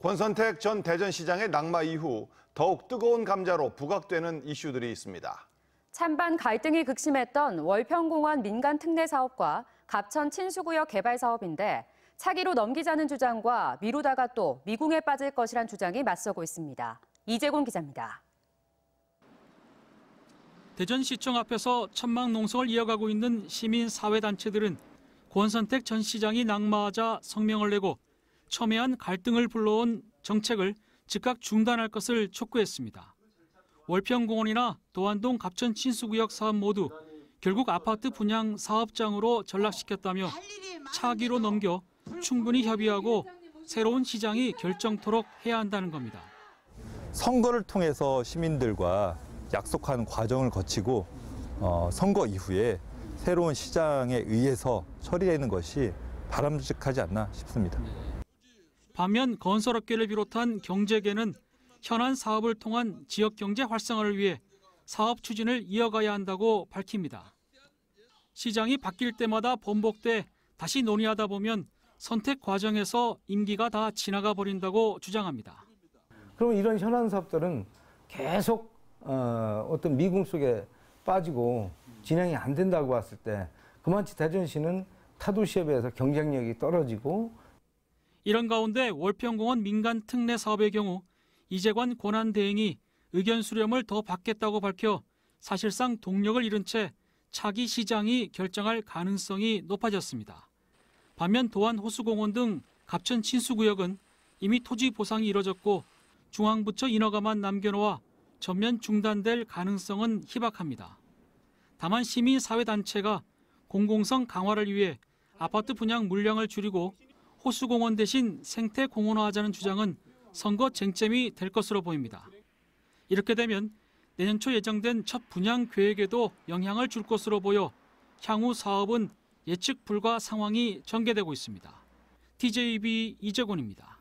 권선택 전 대전시장의 낙마 이후 더욱 뜨거운 감자로 부각되는 이슈들이 있습니다. 찬반 갈등이 극심했던 월평공원 민간 특례 사업과 갑천 친수구역 개발 사업인데 차기로 넘기자는 주장과 미루다가 또 미궁에 빠질 것이란 주장이 맞서고 있습니다. 이재곤 기자입니다. 대전시청 앞에서 천막 농성을 이어가고 있는 시민사회단체들은 권선택 전 시장이 낙마하자 성명을 내고 첨예한 갈등을 불러온 정책을 즉각 중단할 것을 촉구했습니다. 월평공원이나 도안동 갑천 친수구역 사업 모두 결국 아파트 분양 사업장으로 전락시켰다며 차기로 넘겨 충분히 협의하고 새로운 시장이 결정토록 해야 한다는 겁니다. 선거를 통해서 시민들과 약속하 과정을 거치고 어, 선거 이후에 새로운 시장에 의해서 처리되는 것이 바람직하지 않나 싶습니다. 네. 반면 건설업계를 비롯한 경제계는 현안 사업을 통한 지역 경제 활성화를 위해 사업 추진을 이어가야 한다고 밝힙니다. 시장이 바뀔 때마다 번복돼 다시 논의하다 보면 선택 과정에서 임기가 다 지나가 버린다고 주장합니다. 그러 이런 현안 사업들은 계속 어, 떤 미궁 속에 빠지고 진행이 안 된다고 봤을 때 그만치 대전시는 타도시에 비해서 경쟁력이 떨어지고 이런 가운데 월평공원 민간 특례 사업의 경우 이재관 권한대행이 의견 수렴을 더 받겠다고 밝혀 사실상 동력을 잃은 채 차기 시장이 결정할 가능성이 높아졌습니다. 반면 도안 호수공원 등 갑천 친수구역은 이미 토지 보상이 이뤄졌고 중앙부처 인허가만 남겨놓아 전면 중단될 가능성은 희박합니다. 다만 시민사회단체가 공공성 강화를 위해 아파트 분양 물량을 줄이고 호수공원 대신 생태공원화하자는 주장은 선거 쟁점이 될 것으로 보입니다. 이렇게 되면 내년 초 예정된 첫 분양 계획에도 영향을 줄 것으로 보여 향후 사업은 예측 불가 상황이 전개되고 있습니다. TJB 이재곤입니다.